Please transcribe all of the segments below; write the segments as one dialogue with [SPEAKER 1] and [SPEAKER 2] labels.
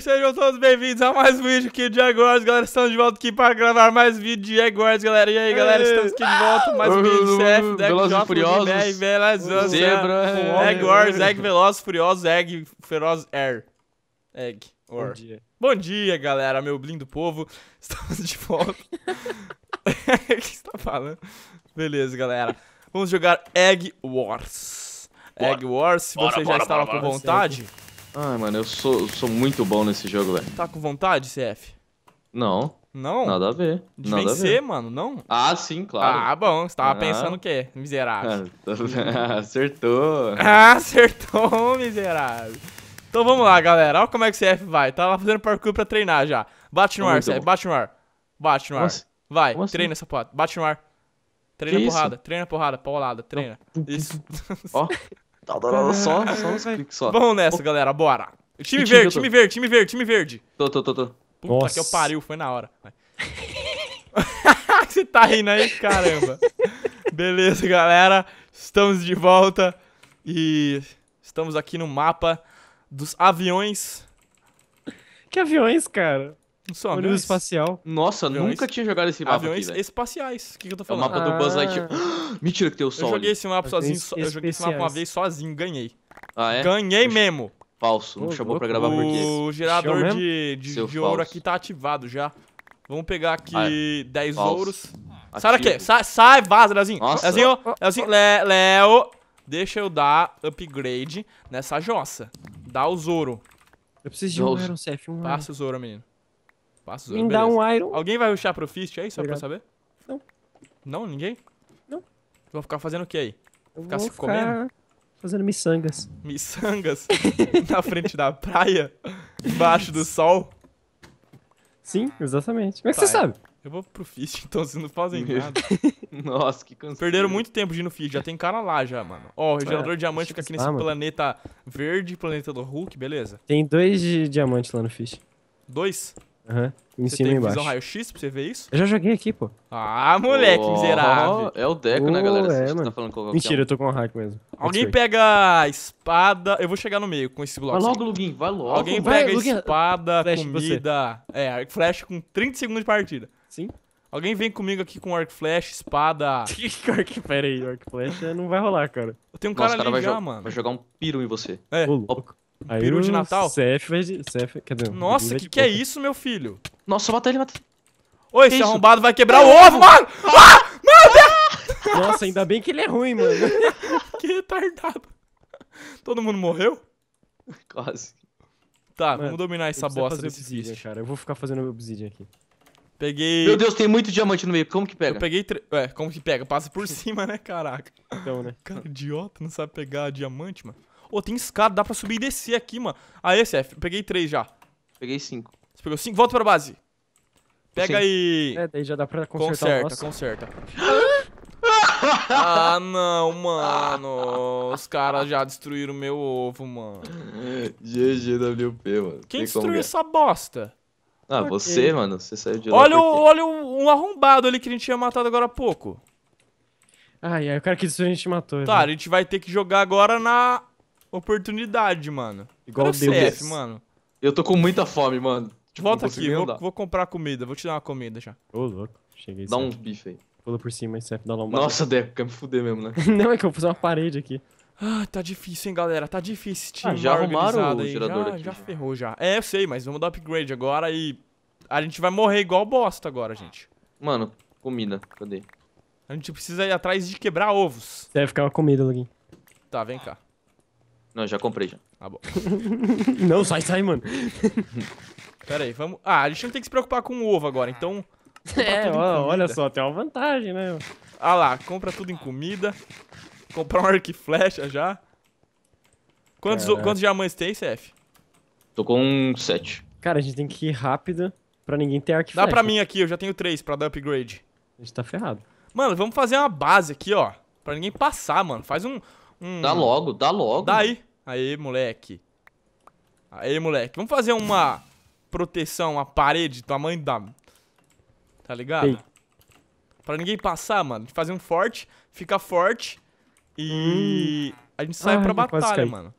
[SPEAKER 1] sejam todos bem-vindos a mais um vídeo aqui de Aguards, galera. Estamos de volta aqui para gravar mais vídeo de Aguards, galera. E aí, galera, estamos aqui de volta. Mais um vídeo de CF, Deck Velozes J, Furiosos, é. Velozes, Zebra, Egg Wars, Egg Veloz, Furiosos, Egg Feroz Air. Egg. Or. Bom dia. Bom dia, galera, meu blindo povo. Estamos de volta. O que você tá falando? Beleza, galera. Vamos jogar Egg Wars. Egg Wars, se você já estava com vontade. Ai, ah, mano, eu sou, sou muito bom nesse jogo, velho. Tá com vontade, CF? Não. Não? Nada a ver. De Nada vencer, mano, não? Ah, sim, claro. Ah, bom. Você tava ah. pensando o quê? Miserável.
[SPEAKER 2] Ah, acertou. Ah,
[SPEAKER 1] acertou, miserável. Então vamos lá, galera. Olha como é que o CF vai. Tava tá fazendo parkour pra treinar já. Bate no tá ar, CF. Bate no ar. Bate no ar. Nossa. Assim? Vai, Nossa. Assim? treina essa pote. Bate no ar. Treina que porrada, isso? treina porrada, paulada, treina. Isso. Ó. Adorava só, só uns cliques só. Vamos nessa, galera, bora. Time, time verde, time verde, time verde, time verde. Tô, tô, tô, tô. Puta Nossa. que eu pariu, foi na hora. Você tá rindo aí? Caramba. Beleza, galera. Estamos de volta e estamos aqui no mapa dos aviões. Que aviões, cara? São ônibus aviões? espacial. Nossa, aviões? nunca tinha jogado esse mapa Aviões aqui, espaciais. O que, que eu tô falando? É o mapa ah. do Buzz Lightyear. Ah. Mentira que tem o sol Eu joguei esse mapa sozinho. So... Eu joguei esse mapa uma vez sozinho, ganhei. Ah, é? Ganhei mesmo. Falso, não chamou pra gravar porque... O gerador de, de, de ouro aqui tá ativado já. Vamos pegar aqui ah, é. 10 falso. ouros. Sai daqui, sai, sai, vaza, Leozinho. Nossa. Leozinho, Leozinho, Leo, deixa eu dar upgrade nessa jossa. Dá o Zoro. Eu preciso de um Aerosef, um Passa o Zoro, menino. Passa os Me dá um Iron. Alguém vai ruxar pro Fist aí, só Obrigado. pra saber? Não. Não, ninguém? Não. Vão ficar fazendo o que aí? Eu ficar se ficar comendo?
[SPEAKER 2] Fazendo miçangas.
[SPEAKER 1] Miçangas? Na frente da praia? Embaixo do sol?
[SPEAKER 2] Sim, ah. exatamente. Como é que tá, você é. sabe?
[SPEAKER 1] Eu vou pro Fist, então vocês não fazem nada. Nossa, que cansado. Perderam muito tempo de ir no Fist, já tem cara lá já, mano. Ó, oh, o gerador é, de diamante fica aqui nesse mano. planeta verde, planeta do Hulk, beleza?
[SPEAKER 2] Tem dois de diamante lá no Fist. Dois? Aham. Em cima e tem visão
[SPEAKER 1] raio-x pra você ver isso? Eu já
[SPEAKER 2] joguei aqui, pô.
[SPEAKER 1] Ah, moleque, Oh, miserável. é o Deco, né, galera? é, tá mano. falando com qualquer Mentira, eu tô com um
[SPEAKER 2] hack mesmo. Alguém
[SPEAKER 1] pega a espada. Eu vou chegar no meio com esse blocos. bloco. Vai logo, Luguinho, vai logo. Alguém vai, pega espada, Flash, comida. É, flash com 30 segundos de partida. Sim. Alguém vem comigo aqui com arco flash, espada. Orc, pera aí, arc Flash não vai rolar, cara. Tem um Nossa, cara cara ali vai, já, mano. vai jogar um piru em você. É. Ô, louco. Aí peru de Natal. CF vai. CF, cadê? Nossa, que que é isso, meu filho? Nossa, bota ele, mata. Oi, esse arrombado vai quebrar o ah! ovo, mano! Ah! ah! Meu Deus! Nossa, ainda bem que ele é ruim, mano. que retardado. Todo mundo morreu? Quase. Tá, mano, vamos dominar essa bosta desse obsidian,
[SPEAKER 2] cara. Eu vou ficar fazendo meu obsidian aqui. Peguei... Meu Deus, tem muito diamante no meio.
[SPEAKER 1] Como que pega? Eu peguei... Tre... Ué, como que pega? Passa por cima, né? Caraca. Então, né? Cara, idiota. Não sabe pegar diamante, mano. Ô, tem escada, dá pra subir e descer aqui, mano. Aê, CF, peguei três já. Peguei cinco. Você pegou cinco? Volta pra base. Pega Sim. É, daí já dá pra consertar Conserta, conserta. ah, não, mano. Os caras já destruíram meu ovo, mano. GGWP, mano. Quem Tem destruiu essa bosta? Ah, okay. você, mano. Você saiu de lá. Olha, o, olha um arrombado ali que a gente tinha matado agora há pouco. Ai, ai, o cara que destruiu a gente matou. Tá, né? a gente vai ter que jogar agora na oportunidade, mano. Igual o CF, mano. Eu tô com muita fome, mano. Tipo, Volta aqui, vou, vou, comprar comida, vou te dar uma comida já. Ô, oh, louco, cheguei. Dá certo. um bife aí. Pula por cima e serve da lombada. Nossa, Deco, quer me fuder mesmo, né? não, é que eu vou fazer uma parede aqui. Ah, tá difícil, hein, galera. Tá difícil ah, time. Ah, já arrumaram o gerador aqui. Já ferrou, já. É, eu sei, mas vamos dar upgrade agora e... A gente vai morrer igual bosta agora, gente. Mano, comida. Cadê? A gente precisa ir atrás de quebrar ovos.
[SPEAKER 2] Deve ficar uma comida, login.
[SPEAKER 1] Tá, vem cá. Não, já comprei já. Tá bom.
[SPEAKER 2] não, sai, sai, mano.
[SPEAKER 1] Pera aí, vamos. Ah, a gente não tem que se preocupar com o ovo agora, então. É, olha só, tem uma vantagem, né? Ah lá, compra tudo em comida. Comprar um arco e flecha já. Quantos, Caraca. quantos diamantes tem, CF? Tô com sete
[SPEAKER 2] Cara, a gente tem que ir rápido pra ninguém ter arco e Dá pra mim
[SPEAKER 1] aqui, eu já tenho três pra dar upgrade. A gente tá ferrado. Mano, vamos fazer uma base aqui, ó. Pra ninguém passar, mano. Faz um, Hum. Dá logo, dá logo. Daí. Aí, moleque. Aí, moleque. Vamos fazer uma proteção, uma parede, tamanho da. Tá ligado? Ei. Pra ninguém passar, mano. Fazer um forte, fica forte. E. Hum. A gente sai Ai, pra batalha, mano.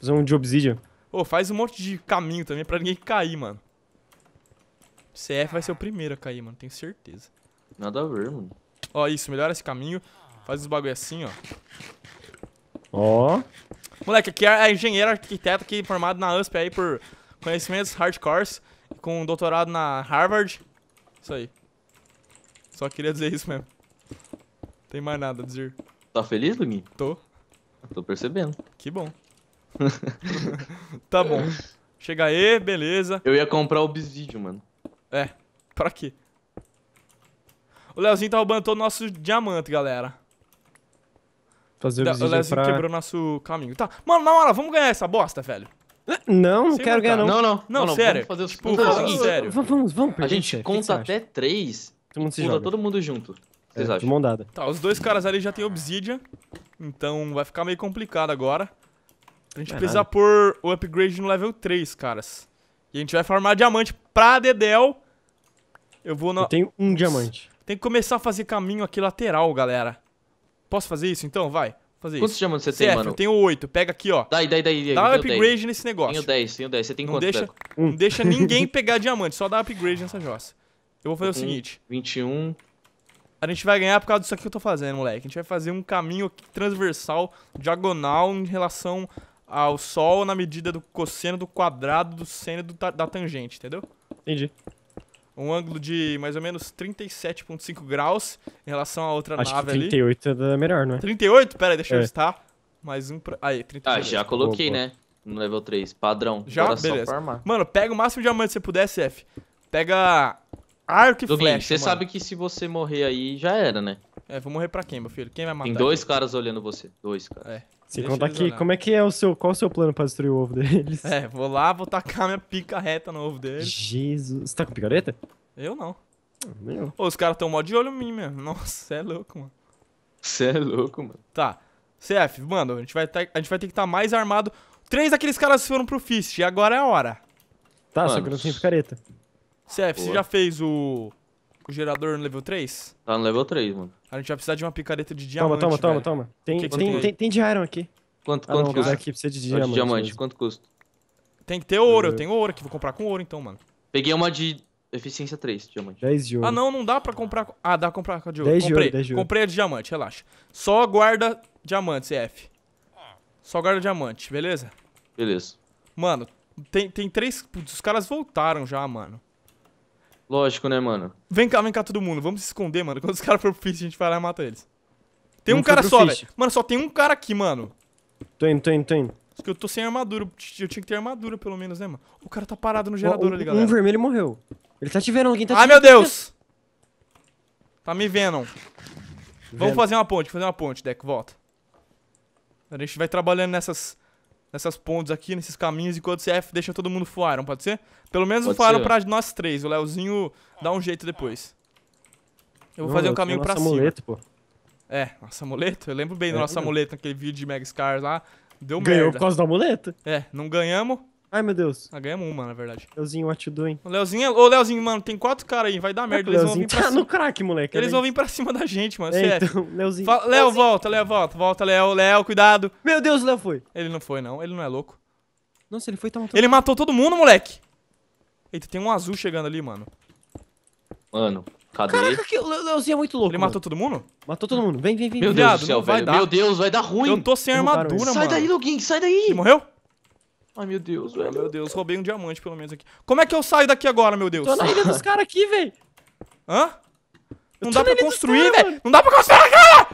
[SPEAKER 2] Fazer um de obsidian.
[SPEAKER 1] Pô, oh, faz um monte de caminho também pra ninguém cair, mano. CF vai ser o primeiro a cair, mano. Tenho certeza. Nada a ver, mano. Ó, isso. Melhora esse caminho. Faz os bagulho assim, ó. Ó. Moleque, aqui é engenheiro arquiteto aqui formado na USP aí por conhecimentos hardcores, com um doutorado na Harvard. Isso aí. Só queria dizer isso mesmo. Não tem mais nada a dizer. Tá feliz, Luguinho? Tô. Tô percebendo. Que bom. tá bom. Chega aí, beleza. Eu ia comprar o obsidian, mano. É, pra quê? O Leozinho tá roubando todo o nosso diamante, galera. Fazer o Lesion pra... quebrou nosso caminho. Tá, mano, na hora, vamos ganhar essa bosta, velho.
[SPEAKER 2] Não, não quero ganhar, não. Não, não. Não, não sério. Vamos fazer os tipo, não, sério. Vamos, vamos, A gente conta até
[SPEAKER 1] três. Todo mundo se junta. todo mundo junto. É, vocês é, Mão dada. Tá, os dois caras ali já tem Obsidian. Então vai ficar meio complicado agora. A gente é precisa nada. pôr o upgrade no level 3, caras. E a gente vai farmar diamante pra Dedel. Eu vou na... Eu tenho um diamante. Tem que começar a fazer caminho aqui lateral, galera. Posso fazer isso então? Vai. Fazer quantos chama diamantes você tem, mano? Eu tenho 8. Pega aqui, ó. Daí, daí, daí. Dá um upgrade 10. nesse negócio. Tenho 10, tenho 10. Você tem não quanto? Deixa, um. Não deixa ninguém pegar diamante, só dá upgrade nessa jossa. Eu vou fazer um, o seguinte: 21. A gente vai ganhar por causa disso aqui que eu tô fazendo, moleque. A gente vai fazer um caminho transversal, diagonal, em relação ao sol na medida do cosseno, do quadrado, do seno da tangente, entendeu? Entendi um ângulo de mais ou menos 37,5 graus em relação à outra Acho nave que 38
[SPEAKER 2] ali. 38 é melhor, não é? 38? Pera aí, deixa é. eu estar.
[SPEAKER 1] Tá. Mais um pra... Aí, 38. Ah, já coloquei, Opa. né? No level 3, padrão. Já? Coração. É Beleza. Mano, pega o máximo de diamante que você puder, CF. Pega arco e Domingo, flecha, você mano. sabe que se você morrer aí, já era, né? É, vou morrer pra quem, meu filho? Quem vai matar? Tem dois aqui? caras olhando você. Dois caras. É. Sem Deixa contar que, como é
[SPEAKER 2] que é o seu, qual é o seu plano pra destruir o ovo deles?
[SPEAKER 1] É, vou lá, vou tacar minha pica reta no ovo deles.
[SPEAKER 2] Jesus. Você tá com picareta?
[SPEAKER 1] Eu não. Meu. os caras tão mó de olho em mim mesmo. Nossa, cê é louco, mano. Cê é louco, mano. Tá. CF, mano, a gente vai, ter, tá, a gente vai ter que estar tá mais armado. Três daqueles caras foram pro Fist, e agora é a hora. Tá, só que não
[SPEAKER 2] tem picareta.
[SPEAKER 1] CF, Boa. você já fez o o gerador no level 3? Tá no level 3, mano. A gente vai precisar de uma picareta de diamante. Toma, toma, velho. toma, toma. Tem, que que tem, tem, tem, de iron aqui. Quanto, ah, quanto não, custa? Aqui precisa de diamante. É de diamante. Quanto custa? Tem que ter ouro, eu uhum. tenho ouro aqui. Vou comprar com ouro então, mano. Peguei uma de eficiência 3, diamante. 10 de ouro. Ah, não, não dá pra comprar. Ah, dá pra comprar com a de ouro. 10 comprei, de ouro, 10 de ouro. Comprei a de diamante, relaxa. Só guarda diamante, CF. Só guarda diamante, beleza? Beleza. Mano, tem, tem três. Putz, os caras voltaram já, mano. Lógico, né, mano? Vem cá, vem cá todo mundo. Vamos se esconder, mano. Quando os caras forem pro Fist, a gente vai lá e mata eles.
[SPEAKER 2] Tem Não um cara só, velho.
[SPEAKER 1] Mano, só tem um cara aqui, mano.
[SPEAKER 2] Tem, tem, tem.
[SPEAKER 1] Acho que eu tô sem armadura. Eu tinha que ter armadura, pelo menos, né, mano? O cara tá parado no gerador o, ali, galera. Um
[SPEAKER 2] vermelho morreu. Ele tá te vendo, alguém tá te Ah, meu Deus!
[SPEAKER 1] Tá me vendo. vendo. Vamos fazer uma ponte, fazer uma ponte, Deco. Volta. A gente vai trabalhando nessas nessas pontes aqui, nesses caminhos, enquanto o CF deixa todo mundo fuar, pode ser? Pelo menos pode fuaram pra nós três, o Leozinho dá um jeito depois. Eu
[SPEAKER 2] vou não, fazer um caminho é pra cima. Amuleto, pô.
[SPEAKER 1] É, nossa amuleto? Eu lembro bem é, do nosso é. amuleto naquele vídeo de Mega Scars lá. Deu Ganhou merda. por causa do amuleto? É, não ganhamos, Ai, meu Deus. Ah, ganhamos uma, na verdade. Leozinho, what you doing? O Leozinho, é- ô Leozinho, mano, tem quatro caras aí, vai dar merda. Eles Leozinho vão vir pra tá cima. no crack, moleque. Eles é vão vir pra cima da gente, mano, é, sério. Então, Leozinho. Fa Leozinho. volta, Leozinho volta, volta, Léo, Léo, cuidado. Meu Deus, o Léo foi. Ele não foi, não, ele não é louco. Nossa, ele foi tão... Ele matou todo mundo, moleque. Eita, tem um azul chegando ali, mano. Mano, cadê? Caraca, que... o Leozinho é muito louco. Ele mano. matou todo mundo? Matou todo mundo. Vem, vem, vem. Meu Deus do céu, velho. Meu Deus, vai dar ruim. Eu tô sem armadura, mano. Sai daí, Loguinho, sai daí. Ele morreu? Ai, meu Deus, velho. Ai, meu Deus, roubei um diamante pelo menos aqui. Como é que eu saio daqui agora, meu Deus? Tô na ilha dos caras aqui, velho. Hã? Não dá pra construir, velho. Não dá pra construir, cara!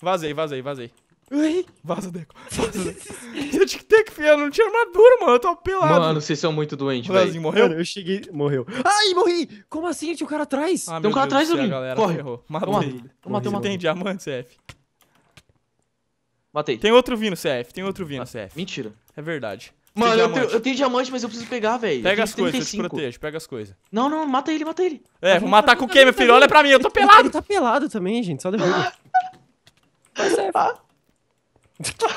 [SPEAKER 1] Vazei, vazei, vazei. Ai. Vaza, Deco. Vaza, eu tinha que ter que eu não tinha armadura, mano. Eu tô pelado. Mano, vocês são muito doentes, velho. morreu? eu cheguei... Morreu. Ai, morri! Como assim? Tinha um
[SPEAKER 2] cara atrás. Ah, Tem um cara Deus atrás, Domingo. Corre. Ferrou. Matei. Eu matei, matei. Tem
[SPEAKER 1] diamante, F. Matei. Tem outro vindo, CF. Tem outro vindo, ah, CF. Mentira. É verdade. Mano, eu tenho, eu tenho, diamante, mas eu preciso pegar, velho. Pega as coisas, eu te protejo, pega as coisas. Não, não, mata ele, mata ele. É, vou matar com o quê, meu filho? Olha pra mim, eu tô tá pelado. Ele
[SPEAKER 2] tá pelado também, gente, só devolve.
[SPEAKER 1] CF.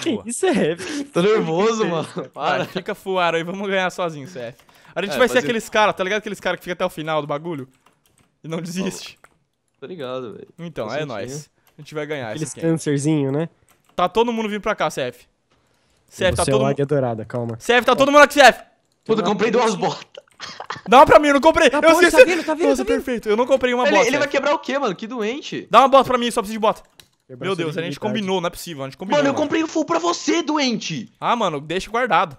[SPEAKER 1] que isso, CF? É tô nervoso, é mano. Para. fica fuaro aí, vamos ganhar sozinho, CF. A gente é, vai ser aqueles caras, tá ligado? Aqueles caras que fica até o final do bagulho e não desiste. Tá ligado, velho. Então, é nóis. A gente vai ganhar Aqueles câncerzinho, né? Tá todo mundo vindo pra cá, CF. CF, tá todo mundo.
[SPEAKER 2] É dourada, calma.
[SPEAKER 1] CF, tá todo mundo aqui, CF. Puta, comprei duas botas. Dá pra mim, eu não comprei. Ah, eu pô, esqueci. Tá vindo, tá vindo, Nossa, tá perfeito. Eu não comprei uma ele, bota. Ele vai quebrar o quê, mano? Que doente. Dá uma bota pra mim, só preciso de bota. Quebrou Meu Deus, a gente combinou, não é possível. A gente combinou. Mano, eu comprei o full pra você, doente. Ah, mano, deixa guardado.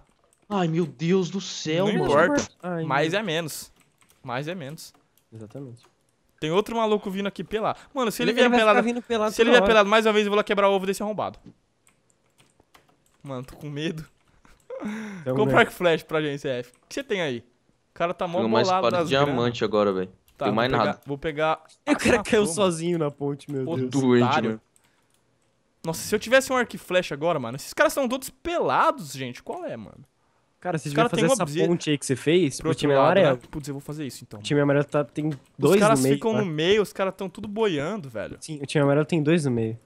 [SPEAKER 1] Ai, meu Deus do céu, não mano. Não importa. Ai, meu... é menos. mais é menos. Exatamente. Tem outro maluco vindo aqui pelar. Mano, se ele, ele vier pelado, pelado. Se ele vier hora. pelado mais uma vez, eu vou lá quebrar o ovo desse arrombado. Mano, tô com medo. É Compra arco flash pra gente, CF. O que você tem aí? O cara tá mó Tem mais espada de diamante grana. agora, velho. Tá, tem mais pegar, nada. Vou pegar... o cara ah, caiu sozinho
[SPEAKER 2] na ponte, meu Pô, Deus. Doente, né?
[SPEAKER 1] Nossa, se eu tivesse um arco e flecha agora, mano. Esses caras são todos pelados, gente. Qual é, mano? Cara, vocês devia fazer essa obje... ponte
[SPEAKER 2] aí que você fez pro, pro time é lado, amarelo. Né?
[SPEAKER 1] Putz, eu vou fazer isso então. O time
[SPEAKER 2] amarelo tá, tem dois tá? no meio. Os caras ficam no
[SPEAKER 1] meio, os caras estão tudo boiando, velho. Sim,
[SPEAKER 2] o time amarelo tem dois no meio.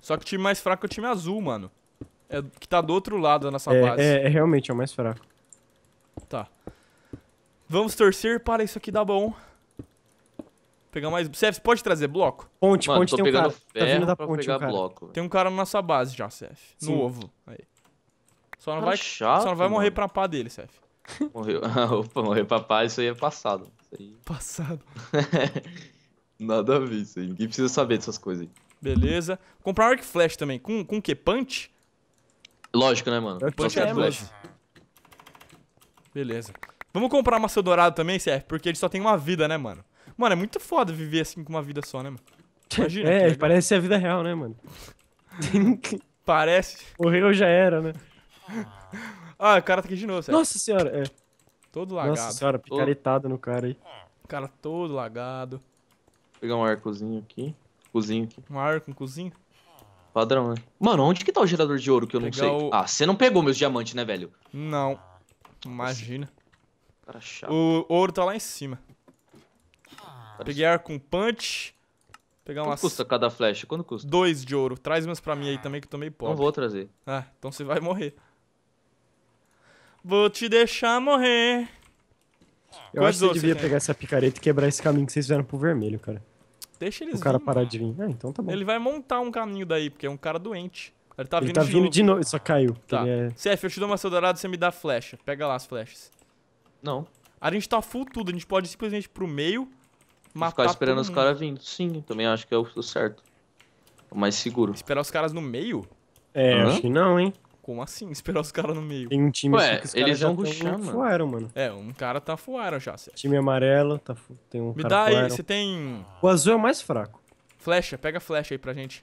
[SPEAKER 1] Só que o time mais fraco é o time azul, mano. É, que tá do outro lado da nossa é, base. É, é,
[SPEAKER 2] realmente é o mais fraco.
[SPEAKER 1] Tá. Vamos torcer para isso aqui dar tá bom. Pegar mais. Cef, pode trazer bloco? Ponte, mano, ponte, tem um cara. Tá vindo da ponte, um cara. Bloco, tem um cara na nossa base já, Cef. No ovo. Aí. Só não, vai, chato, só não vai morrer mano. pra pá dele, Seth. Morreu. Opa, morrer pra pá, isso aí é passado. Aí... Passado. Nada a ver isso aí. Ninguém precisa saber dessas coisas aí. Beleza. Comprar um flash também. Com, com o quê? Punch? Lógico, né, mano? Punch, punch é, é flash. Beleza. Vamos comprar maçã dourado também, Seth, porque ele só tem uma vida, né, mano? Mano, é muito foda viver assim com uma vida só, né, mano? Imagina. é, tá parece
[SPEAKER 2] ser a vida real, né, mano?
[SPEAKER 1] parece. Morreu já era, né? ah, o cara tá aqui de novo, sério. Nossa senhora, é. Todo lagado. Nossa senhora, picaretado no cara aí. O cara todo lagado. Vou pegar um arcozinho aqui. Cozinho aqui. Um arco, um cozinho? Padrão, né? Mano, onde que tá o gerador de ouro que eu Pegar não sei? O... Ah, você não pegou meus diamantes, né, velho? Não. Imagina. Cara chato. O ouro tá lá em cima. Cara Peguei arco com punch. Pegar Quanto umas... custa cada flecha? Quanto custa? Dois de ouro. Traz umas pra mim aí ah. também, que eu tomei pó. Não vou trazer. Ah, então você vai morrer. Vou te deixar morrer. Eu Quais acho que você devia pegar
[SPEAKER 2] essa picareta e quebrar esse caminho que vocês fizeram pro vermelho, cara.
[SPEAKER 1] Deixa eles O cara vir, parar de vir.
[SPEAKER 2] Ah, então tá bom. Ele
[SPEAKER 1] vai montar um caminho daí, porque é um cara doente. Ele tá ele vindo, tá de, vindo novo. de novo.
[SPEAKER 2] Só caiu. Tá. É...
[SPEAKER 1] Cef, eu te dou uma dourada e você me dá flecha. Pega lá as flechas. Não. A gente tá full tudo. A gente pode simplesmente ir pro meio, matar Ficar esperando os caras vindo. Sim, também acho que é o certo. É o mais seguro. Esperar os caras no meio? É, uhum. acho que não, hein como assim esperar os caras no meio? Tem um time Ué, assim que os eles já não Fuaram, mano. É, um cara tá fuaram já. Certo?
[SPEAKER 2] Time amarelo, tá fu... tem um Me cara dá aí, você tem... O azul é o mais fraco.
[SPEAKER 1] Flecha, pega a flecha aí pra gente.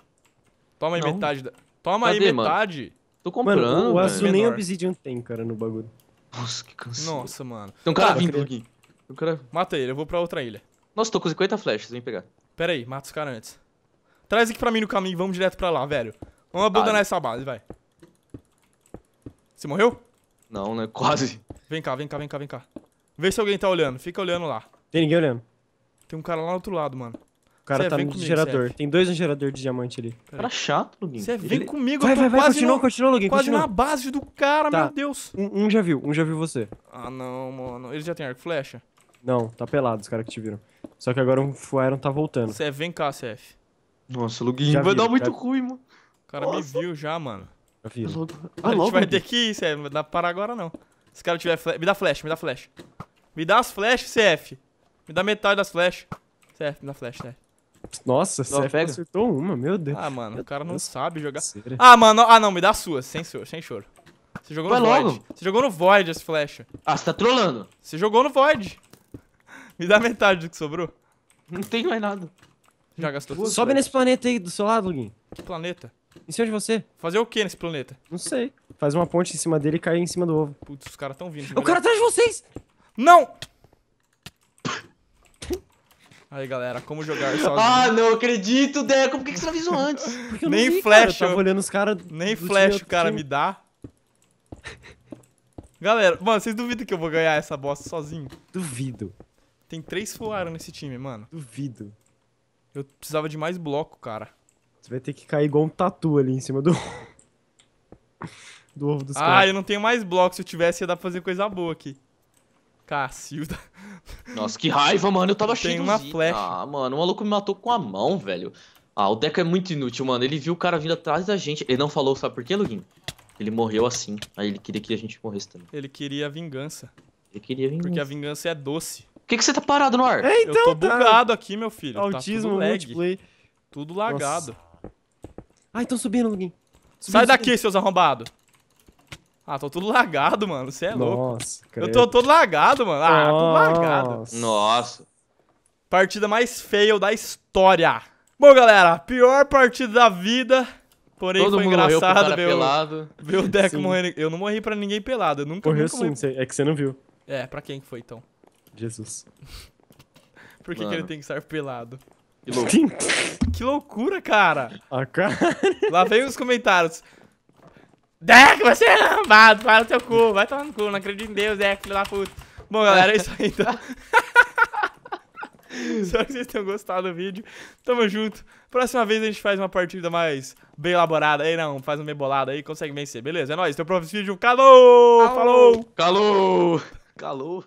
[SPEAKER 1] Toma aí não. metade da... Toma Cadê, aí mano? metade. Tô comprando, mano. O azul mano. nem Obsidian
[SPEAKER 2] tem, cara, no bagulho. Nossa, que cansado.
[SPEAKER 1] Nossa, mano. Tem um cara ah, vindo aqui. eu cara... Mata ele, eu vou pra outra ilha. Nossa, tô com 50 flechas, vem pegar. Pera aí, mata os caras antes. Traz aqui pra mim no caminho, vamos direto pra lá, velho. Vamos abandonar ah, essa base, vai. Você morreu? Não, né? Quase. Vem cá, vem cá, vem cá, vem cá. Vê se alguém tá olhando. Fica olhando lá. Tem ninguém olhando. Tem um cara lá no outro lado, mano. O cara Cê tá no comigo, gerador. Cê.
[SPEAKER 2] É tem dois no gerador de diamante ali. Cara é chato, Luguinho. Você vem Ele... comigo, vai, eu tô vai, vai, quase continua, no... continua, Luguinho, quase continua. na base do
[SPEAKER 1] cara, tá. meu Deus. Um, um, já
[SPEAKER 2] viu, um já viu você.
[SPEAKER 1] Ah, não, mano. Ele já tem arco e flecha?
[SPEAKER 2] Não, tá pelado os caras que te viram. Só que agora o um Fueron tá voltando.
[SPEAKER 1] Cef, vem cá, CF.
[SPEAKER 2] Nossa, Luguinho, vai viu, dar muito já...
[SPEAKER 1] ruim, mano. O cara Nossa. me viu já, mano. Vila. É né? Ah, a gente logo, vai ter que ir, CF. Não dá pra parar agora, não. Se o cara tiver flash... Me dá flash, me dá flash. Me dá as flash, CF. Me dá metade das flash. CF, me dá flash, CF. Nossa, Nossa CF pega.
[SPEAKER 2] acertou uma, meu Deus. Ah, mano, meu o cara Deus. não sabe jogar. Sério? Ah,
[SPEAKER 1] mano, ah não, me dá a sua, sem choro, sem choro. Você jogou Vai no logo. Void. Você jogou no Void as flash. Ah, você tá trolando. Você jogou no Void. Me dá metade do que sobrou. Não tem mais nada. Já gastou tudo. Sobe nesse planeta aí do seu lado, Luguin. Que planeta? Em cima de você. Fazer o que nesse planeta? Não sei.
[SPEAKER 2] Faz uma ponte em cima dele e cai em cima do ovo.
[SPEAKER 1] Putz, os caras tão vindo. O cara né? atrás de vocês! Não! Aí, galera, como jogar sozinho. Ah, não acredito, Deco. Por que, que você tá não avisou antes? Nem vi, flash. Cara. Eu olhando os caras. Nem flash o cara me dá. Galera, mano, vocês duvidam que eu vou ganhar essa bosta sozinho?
[SPEAKER 2] Duvido.
[SPEAKER 1] Tem três fuaram nesse time, mano. Duvido. Eu precisava de mais bloco, cara.
[SPEAKER 2] Você vai ter que cair igual um tatu ali em cima do. do ovo dos ah, caras. Ah,
[SPEAKER 1] eu não tenho mais bloco. Se eu tivesse, ia dar pra fazer coisa boa aqui. Cacilda. Tá? Nossa, que raiva, mano. Eu tava cheio de. uma flecha. Ah, mano, o maluco me matou com a mão, velho. Ah, o Deco é muito inútil, mano. Ele viu o cara vindo atrás da gente. Ele não falou, sabe por quê, Luguinho? Ele morreu assim. Aí ele queria que a gente morresse também. Ele queria a vingança. Ele queria a vingança. Porque a vingança é doce. Por que, que você tá parado no ar? É, então, eu tô tá. bugado tá... aqui, meu filho. Autismo, tá tudo lag. Multiplay. Tudo lagado. Nossa. Ai, ah, tão subindo, alguém. Sai subindo. daqui, seus arrombados. Ah, tô todo lagado, mano. Você é Nossa, louco. Eu tô todo lagado, mano. Ah, Nossa. lagado. Nossa. Partida mais feia da história. Bom, galera, pior partida da vida. Porém, Todo foi engraçado meu. ver, pelado. ver o Deco sim. morrendo. Eu não morri pra ninguém pelado. Eu nunca Morreu nunca
[SPEAKER 2] sim, é que você não viu.
[SPEAKER 1] É, pra quem que foi então?
[SPEAKER 2] Jesus.
[SPEAKER 1] Por que, que, ele tem que estar pelado? Que loucura. que loucura, cara. A cara. Lá vem os comentários. Deco, você é lambado, vai no teu cu, vai tomar no cu, não acredito em Deus, Deco, filho da puta. Bom, galera, é isso aí então. Espero que vocês tenham gostado do vídeo. Tamo junto. Próxima vez a gente faz uma partida mais bem elaborada. Aí não, faz uma meio bolada aí, consegue vencer. Beleza, é nóis. Teu então, próximo vídeo. Calou! Falou!
[SPEAKER 2] Calou!
[SPEAKER 1] Calou!